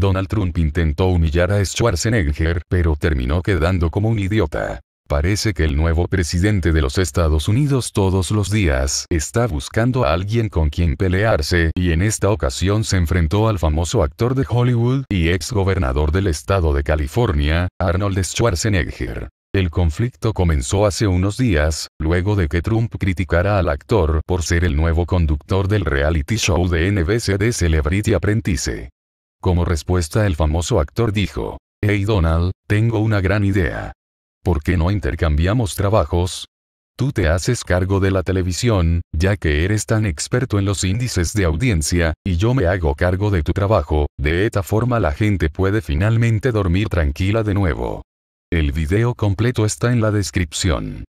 Donald Trump intentó humillar a Schwarzenegger, pero terminó quedando como un idiota. Parece que el nuevo presidente de los Estados Unidos todos los días está buscando a alguien con quien pelearse y en esta ocasión se enfrentó al famoso actor de Hollywood y ex gobernador del estado de California, Arnold Schwarzenegger. El conflicto comenzó hace unos días, luego de que Trump criticara al actor por ser el nuevo conductor del reality show de NBC de Celebrity Apprentice. Como respuesta el famoso actor dijo, Hey Donald, tengo una gran idea. ¿Por qué no intercambiamos trabajos? Tú te haces cargo de la televisión, ya que eres tan experto en los índices de audiencia, y yo me hago cargo de tu trabajo, de esta forma la gente puede finalmente dormir tranquila de nuevo. El video completo está en la descripción.